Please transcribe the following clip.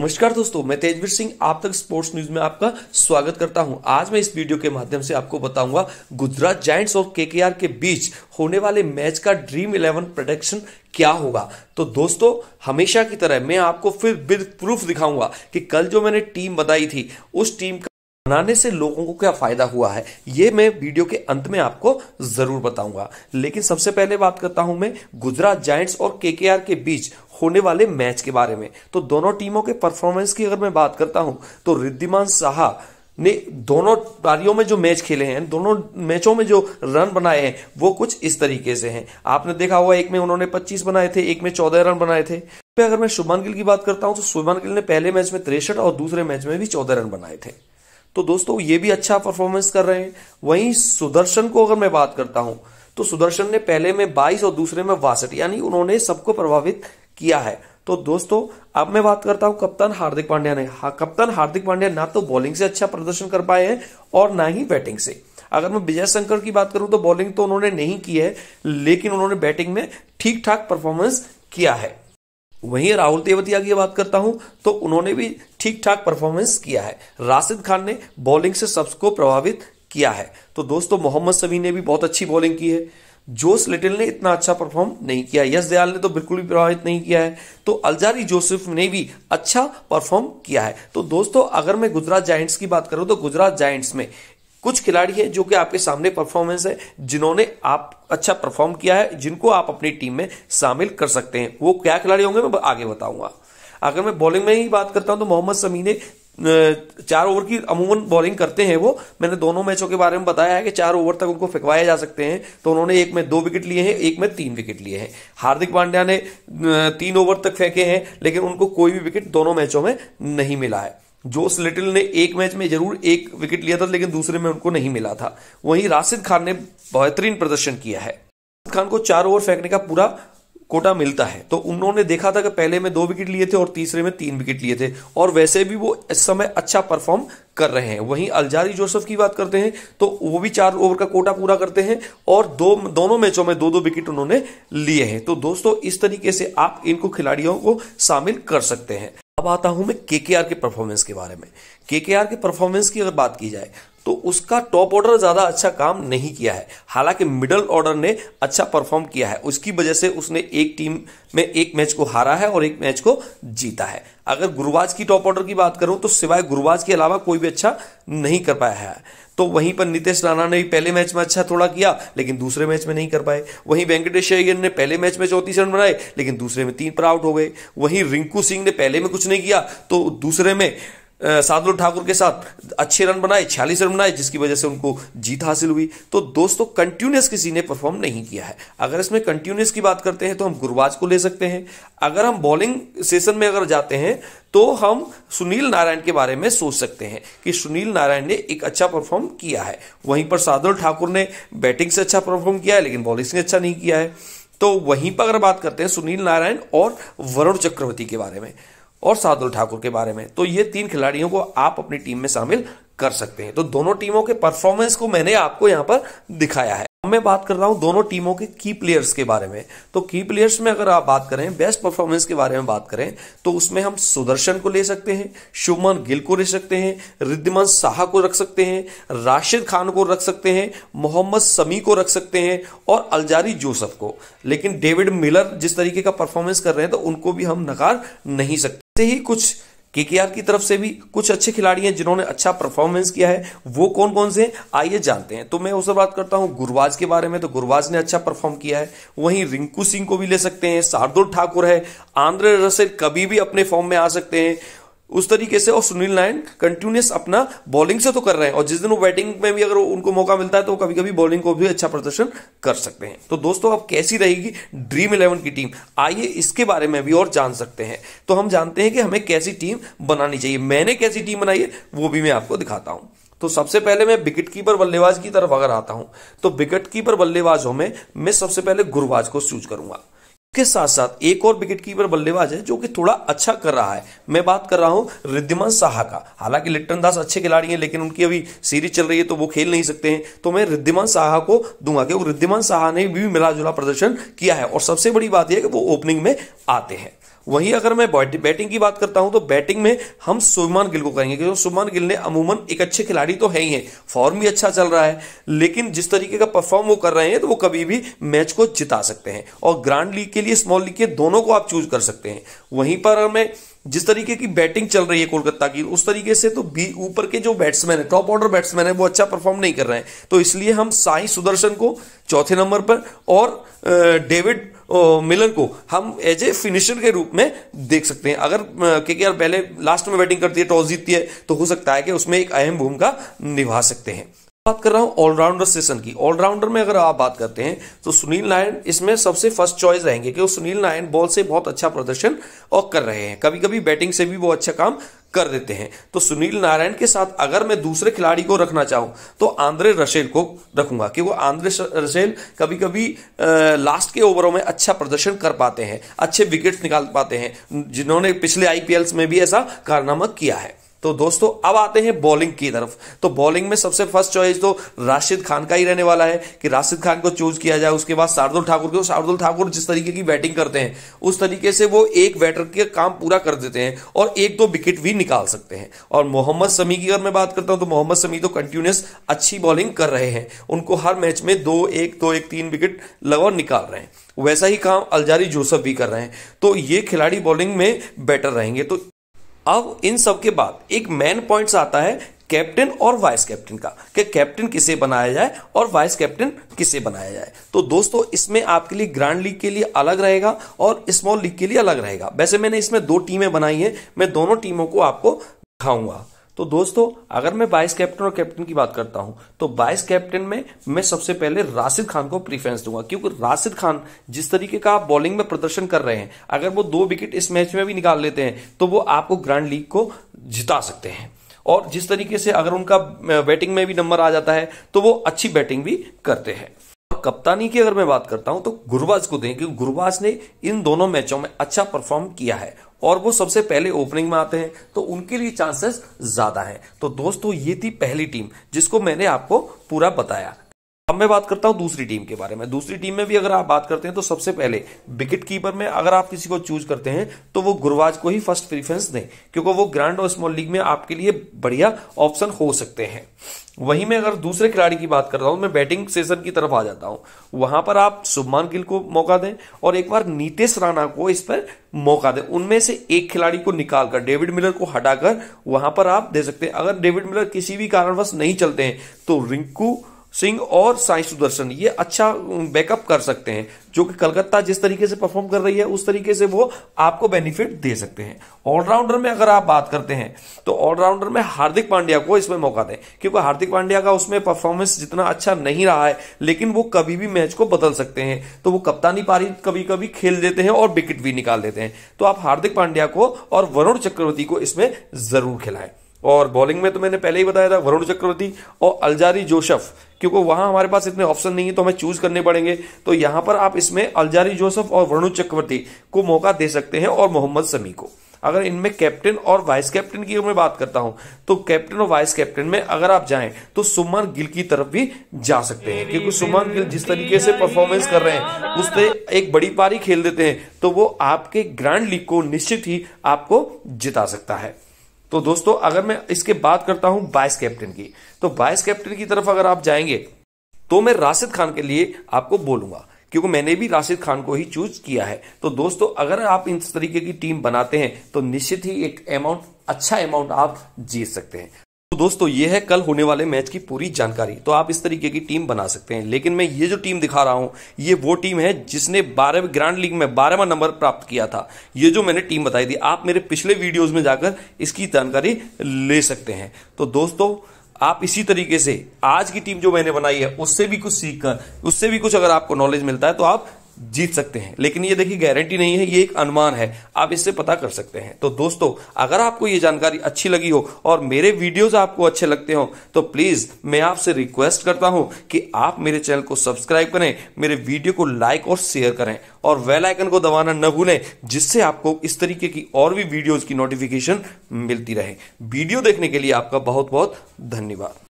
नमस्कार दोस्तों मैं तेजवीर सिंह आप तक स्पोर्ट्स न्यूज में आपका स्वागत करता हूं आज मैं इस वीडियो के माध्यम से आपको बताऊंगा गुजरात जायंट्स और केकेआर के बीच होने वाले मैच का ड्रीम इलेवन प्रोडक्शन क्या होगा तो दोस्तों हमेशा की तरह मैं आपको फिर बिल प्रूफ दिखाऊंगा कि कल जो मैंने टीम बताई थी उस टीम का अपनाने से लोगों को क्या फायदा हुआ है ये मैं वीडियो के अंत में आपको जरूर बताऊंगा लेकिन सबसे पहले बात करता हूं मैं गुजरात जायंट्स और केकेआर के बीच होने वाले मैच के बारे में तो दोनों टीमों के परफॉर्मेंस की अगर मैं बात करता हूं तो रिद्धिमान साहा ने दोनों पारियों में जो मैच खेले हैं दोनों मैचों में जो रन बनाए हैं वो कुछ इस तरीके से हैं आपने देखा होगा एक में उन्होंने 25 बनाए थे एक में 14 रन बनाए थे अगर मैं शुभमन गिल की बात करता हूं तो शुभमन गिल ने पहले मैच में तिरसठ और दूसरे मैच में भी चौदह रन बनाए थे तो दोस्तों ये भी अच्छा परफॉर्मेंस कर रहे हैं वहीं सुदर्शन को अगर मैं बात करता हूं तो सुदर्शन ने पहले में 22 और दूसरे में बासठ यानी उन्होंने सबको प्रभावित किया है तो दोस्तों अब मैं बात करता हूं कप्तान हार्दिक पांड्या ने हा, कप्तान हार्दिक पांड्या ना तो बॉलिंग से अच्छा प्रदर्शन कर पाए हैं और ना ही बैटिंग से अगर मैं विजय शंकर की बात करूं तो बॉलिंग तो उन्होंने नहीं की है लेकिन उन्होंने बैटिंग में ठीक ठाक परफॉर्मेंस किया है वहीं राहुल तेवतिया की बात करता हूं तो उन्होंने भी ठीक ठाक परफॉर्मेंस किया है राशिद खान ने बॉलिंग से सबको प्रभावित किया है तो दोस्तों मोहम्मद समी ने भी बहुत अच्छी बॉलिंग की है जोस लिटिल ने इतना अच्छा परफॉर्म नहीं किया यश दयाल ने तो बिल्कुल भी प्रभावित नहीं किया है तो अलजारी जोसेफ ने भी अच्छा परफॉर्म किया है तो दोस्तों अगर मैं गुजरात जाइंट्स की बात करूं तो गुजरात जाइंट्स में कुछ खिलाड़ी हैं जो कि आपके सामने परफॉर्मेंस है जिन्होंने आप अच्छा परफॉर्म किया है जिनको आप अपनी टीम में शामिल कर सकते हैं वो क्या खिलाड़ी होंगे मैं आगे बताऊंगा अगर मैं बॉलिंग में ही बात करता हूं तो मोहम्मद समी ने चार ओवर की अमूमन बॉलिंग करते हैं वो मैंने दोनों मैचों के बारे में बताया है कि चार ओवर तक उनको फेंकवाए जा सकते हैं तो उन्होंने एक में दो विकेट लिए हैं एक में तीन विकेट लिए हैं हार्दिक पांड्या ने तीन ओवर तक फेंके हैं लेकिन उनको कोई भी विकेट दोनों मैचों में नहीं मिला है जोस लिटिल ने एक मैच में जरूर एक विकेट लिया था लेकिन दूसरे में उनको नहीं मिला था वहीं राशिद खान ने बेहतरीन प्रदर्शन किया है राशिद खान को चार ओवर फेंकने का पूरा कोटा मिलता है तो उन्होंने देखा था कि पहले में दो विकेट लिए थे और तीसरे में तीन विकेट लिए थे और वैसे भी वो इस समय अच्छा परफॉर्म कर रहे हैं वहीं अलजारी जोसेफ की बात करते हैं तो वो भी चार ओवर का कोटा पूरा करते हैं और दो दोनों मैचों में दो दो विकेट उन्होंने लिए हैं तो दोस्तों इस तरीके से आप इनको खिलाड़ियों को शामिल कर सकते हैं अब आता हूं मैं के के आर के परफॉर्मेंस के बारे में के के आर के परफॉर्मेंस की अगर बात की जाए तो उसका टॉप ऑर्डर ज़्यादा अच्छा काम नहीं किया है हालांकि मिडल ऑर्डर ने अच्छा परफॉर्म किया है उसकी वजह से उसने एक टीम में एक मैच को हारा है और एक मैच को जीता है अगर गुरुवाज की टॉप ऑर्डर की बात करूं तो सिवाय गुरुवाज के अलावा कोई भी अच्छा नहीं कर पाया है तो वहीं पर नितेश राणा ने भी पहले मैच में अच्छा थोड़ा किया लेकिन दूसरे मैच में नहीं कर पाए वहीं वेंकटेश अय्यर ने पहले मैच में चौतीस रन बनाए लेकिन दूसरे में तीन पर आउट हो गए वहीं रिंकू सिंह ने पहले में कुछ नहीं किया तो दूसरे में सादुल ठाकुर के साथ अच्छे रन बनाए छियालीस रन बनाए जिसकी वजह से उनको जीत हासिल हुई तो दोस्तों कंटिन्यूस किसी ने परफॉर्म नहीं किया है अगर इसमें कंटिन्यूस की बात करते हैं तो हम गुरबाज को ले सकते हैं अगर हम बॉलिंग सेशन में अगर जाते हैं तो हम सुनील नारायण के बारे में सोच सकते हैं कि सुनील नारायण ने एक अच्छा परफॉर्म किया है वहीं पर साधुल ठाकुर ने बैटिंग से अच्छा परफॉर्म किया है लेकिन बॉलिंग से अच्छा नहीं किया है तो वहीं पर अगर बात करते हैं सुनील नारायण और वरुण चक्रवर्ती के बारे में और साधुल ठाकुर के बारे में तो ये तीन खिलाड़ियों को आप अपनी टीम में शामिल कर सकते हैं तो दोनों टीमों के परफॉर्मेंस को मैंने आपको यहाँ पर दिखाया है मैं बात कर रहा हूं दोनों टीमों के की प्लेयर्स के बारे में तो की प्लेयर्स में अगर आप बात करें बेस्ट परफॉर्मेंस के बारे में बात करें तो उसमें हम सुदर्शन को ले सकते हैं शुभमन गिल को ले सकते हैं रिद्धिमन शाह को रख सकते हैं राशिद खान को रख सकते हैं मोहम्मद समी को रख सकते हैं और अलजारी जोसफ को लेकिन डेविड मिलर जिस तरीके का परफॉर्मेंस कर रहे हैं तो उनको भी हम नकार नहीं सकते साथ ही कुछ के की तरफ से भी कुछ अच्छे खिलाड़ी हैं जिन्होंने अच्छा परफॉर्मेंस किया है वो कौन कौन से आइए जानते हैं तो मैं उससे बात करता हूं गुरुवाज के बारे में तो गुरुवाज ने अच्छा परफॉर्म किया है वहीं रिंकू सिंह को भी ले सकते हैं शार्दुल ठाकुर है आंध्र रसे कभी भी अपने फॉर्म में आ सकते हैं उस तरीके से और सुनील नारायण कंटिन्यूस अपना बॉलिंग से तो कर रहे हैं और जिस दिन वो बैटिंग में भी अगर उनको मौका मिलता है तो कभी कभी बॉलिंग को भी अच्छा प्रदर्शन कर सकते हैं तो दोस्तों अब कैसी रहेगी ड्रीम इलेवन की टीम आइए इसके बारे में भी और जान सकते हैं तो हम जानते हैं कि हमें कैसी टीम बनानी चाहिए मैंने कैसी टीम बनाई है वो भी मैं आपको दिखाता हूं तो सबसे पहले मैं विकेट कीपर बल्लेबाज की तरफ अगर आता हूं तो विकेट कीपर बल्लेबाजों में मैं सबसे पहले गुरुवाज को चूज करूंगा के साथ साथ एक और विकेट कीपर बल्लेबाज है जो कि थोड़ा अच्छा कर रहा है मैं बात कर रहा हूं रिद्धिमान साहा का हालांकि लिट्टन दास अच्छे खिलाड़ी हैं लेकिन उनकी अभी सीरीज चल रही है तो वो खेल नहीं सकते हैं तो मैं रिद्धिमान साहा को दूंगा क्योंकि रिद्धिमान साहा ने भी मिला जुला प्रदर्शन किया है और सबसे बड़ी बात यह कि वो ओपनिंग में आते हैं वहीं अगर मैं बैटिंग की बात करता हूं तो बैटिंग में हम सुमान गिल को कहेंगे क्योंकि सुमान गिल ने अमूमन एक अच्छे खिलाड़ी तो है ही है फॉर्म भी अच्छा चल रहा है लेकिन जिस तरीके का परफॉर्म वो कर रहे हैं तो वो कभी भी मैच को जिता सकते हैं और ग्रांड लीग के लिए स्मॉल लीग के दोनों को आप चूज कर सकते हैं वहीं पर मैं जिस तरीके की बैटिंग चल रही है कोलकाता की उस तरीके से तो बी ऊपर के जो बैट्समैन है टॉप ऑर्डर बैट्समैन है वो अच्छा परफॉर्म नहीं कर रहे हैं तो इसलिए हम साई सुदर्शन को चौथे नंबर पर और डेविड मिलन को हम एज ए फिनिशर के रूप में देख सकते हैं अगर के के पहले लास्ट में बैटिंग करती है टॉस जीतती है तो हो सकता है कि उसमें एक अहम भूमिका निभा सकते हैं बात कर रहा हूं ऑलराउंडर सेशन की ऑलराउंडर में अगर आप बात करते हैं तो सुनील नारायण इसमें सबसे फर्स्ट चॉइस रहेंगे क्योंकि सुनील नारायण बॉल से बहुत अच्छा प्रदर्शन और कर रहे हैं कभी कभी बैटिंग से भी वो अच्छा काम कर देते हैं तो सुनील नारायण के साथ अगर मैं दूसरे खिलाड़ी को रखना चाहूँ तो आंद्रे रसेल को रखूंगा क्योंकि आंद्रे रसेल कभी कभी लास्ट के ओवरों में अच्छा प्रदर्शन कर पाते हैं अच्छे विकेट्स निकाल पाते हैं जिन्होंने पिछले आईपीएल में भी ऐसा कारनामा किया है तो दोस्तों अब आते हैं बॉलिंग की तरफ तो बॉलिंग में सबसे फर्स्ट चॉइस तो राशिद खान का ही रहने वाला है कि राशिद खान को चूज किया जाए उसके बाद शार्दुल ठाकुर को शार्दुल ठाकुर जिस तरीके की बैटिंग करते हैं उस तरीके से वो एक बैटर के काम पूरा कर देते हैं और एक दो विकेट भी निकाल सकते हैं और मोहम्मद समी की अगर मैं बात करता हूं तो मोहम्मद समी तो कंटिन्यूस अच्छी बॉलिंग कर रहे हैं उनको हर मैच में दो एक दो एक तीन विकेट लगा निकाल रहे हैं वैसा ही काम अलजारी जोसफ भी कर रहे हैं तो ये खिलाड़ी बॉलिंग में बेटर रहेंगे तो अब इन सब के बाद एक मेन पॉइंट्स आता है कैप्टन और वाइस कैप्टन का कि कैप्टन किसे बनाया जाए और वाइस कैप्टन किसे बनाया जाए तो दोस्तों इसमें आपके लिए ग्रांड लीग के लिए अलग रहेगा और स्मॉल लीग के लिए अलग रहेगा वैसे मैंने इसमें दो टीमें बनाई हैं मैं दोनों टीमों को आपको दिखाऊंगा तो दोस्तों अगर मैं बाइस कैप्टन और कैप्टन की बात करता हूं तो बाइस कैप्टन में मैं सबसे पहले राशिद खान को प्रीफरेंस दूंगा क्योंकि राशिद खान जिस तरीके का आप बॉलिंग में प्रदर्शन कर रहे हैं अगर वो दो विकेट इस मैच में भी निकाल लेते हैं तो वो आपको ग्रैंड लीग को जिता सकते हैं और जिस तरीके से अगर उनका बैटिंग में भी नंबर आ जाता है तो वो अच्छी बैटिंग भी करते हैं कप्तानी की अगर मैं बात करता हूं तो गुरुबाज को दें क्योंकि गुरुबाज ने इन दोनों मैचों में अच्छा परफॉर्म किया है और वो सबसे पहले ओपनिंग में आते हैं तो उनके लिए चांसेस ज्यादा हैं तो दोस्तों ये थी पहली टीम जिसको मैंने आपको पूरा बताया अब मैं बात करता हूं दूसरी टीम के बारे में दूसरी टीम में भी अगर आप बात करते हैं तो सबसे पहले विकेट कीपर में अगर आप किसी को चूज करते हैं तो वो गुरुवाज को ही फर्स्ट प्रीफरेंस दें क्योंकि वो ग्रैंड और स्मॉल लीग में आपके लिए बढ़िया ऑप्शन हो सकते हैं वहीं मैं अगर दूसरे खिलाड़ी की बात करता हूं मैं बैटिंग सेशन की तरफ आ जाता हूं वहां पर आप शुभमान गिल को मौका दें और एक बार नीतेश राणा को इस पर मौका दें उनमें से एक खिलाड़ी को निकालकर डेविड मिलर को हटाकर वहां पर आप दे सकते हैं अगर डेविड मिलर किसी भी कारणवश नहीं चलते हैं तो रिंकू सिंह और साई सुदर्शन ये अच्छा बैकअप कर सकते हैं जो कि कलकत्ता जिस तरीके से परफॉर्म कर रही है उस तरीके से वो आपको बेनिफिट दे सकते हैं ऑलराउंडर में अगर आप बात करते हैं तो ऑलराउंडर में हार्दिक पांड्या को इसमें मौका दें क्योंकि हार्दिक पांड्या का उसमें परफॉर्मेंस जितना अच्छा नहीं रहा है लेकिन वो कभी भी मैच को बदल सकते हैं तो वो कप्तानी पारी कभी कभी खेल देते हैं और विकेट भी निकाल देते हैं तो आप हार्दिक पांड्या को और वरुण चक्रवर्ती को इसमें जरूर खिलाएं और बॉलिंग में तो मैंने पहले ही बताया था वरुण चक्रवर्ती और अलजारी जोशफ क्योंकि वहां हमारे पास इतने ऑप्शन नहीं है तो हमें चूज करने पड़ेंगे तो यहां पर आप इसमें अलजारी जोशफ और वरुण चक्रवर्ती को मौका दे सकते हैं और मोहम्मद समी को अगर इनमें कैप्टन और वाइस कैप्टन की मैं बात करता हूं तो कैप्टन और वाइस कैप्टन में अगर आप जाएं तो सुमन गिल की तरफ भी जा सकते हैं क्योंकि सुमन गिल जिस तरीके से परफॉर्मेंस कर रहे हैं उससे एक बड़ी पारी खेल देते हैं तो वो आपके ग्रैंड लीग को निश्चित ही आपको जिता सकता है तो दोस्तों अगर मैं इसके बात करता हूं वाइस कैप्टन की तो वाइस कैप्टन की तरफ अगर आप जाएंगे तो मैं राशिद खान के लिए आपको बोलूंगा क्योंकि मैंने भी राशिद खान को ही चूज किया है तो दोस्तों अगर आप इस तरीके की टीम बनाते हैं तो निश्चित ही एक अमाउंट अच्छा अमाउंट आप जीत सकते हैं तो दोस्तों ये है कल होने वाले मैच की पूरी जानकारी तो आप इस तरीके की टीम बना सकते हैं लेकिन मैं ये जो टीम दिखा रहा हूं ये वो टीम है जिसने बारह ग्रांड लीग में बारहवा नंबर प्राप्त किया था ये जो मैंने टीम बताई थी आप मेरे पिछले वीडियोज में जाकर इसकी जानकारी ले सकते हैं तो दोस्तों आप इसी तरीके से आज की टीम जो मैंने बनाई है उससे भी कुछ सीखकर उससे भी कुछ अगर आपको नॉलेज मिलता है तो आप जीत सकते हैं लेकिन ये देखिए गारंटी नहीं है ये एक अनुमान है आप इससे पता कर सकते हैं तो दोस्तों अगर आपको ये जानकारी अच्छी लगी हो और मेरे वीडियोज आपको अच्छे लगते हो तो प्लीज मैं आपसे रिक्वेस्ट करता हूं कि आप मेरे चैनल को सब्सक्राइब करें मेरे वीडियो को लाइक और शेयर करें और वेल आइकन को दबाना न भूलें जिससे आपको इस तरीके की और भी वीडियोज की नोटिफिकेशन मिलती रहे वीडियो देखने के लिए आपका बहुत बहुत धन्यवाद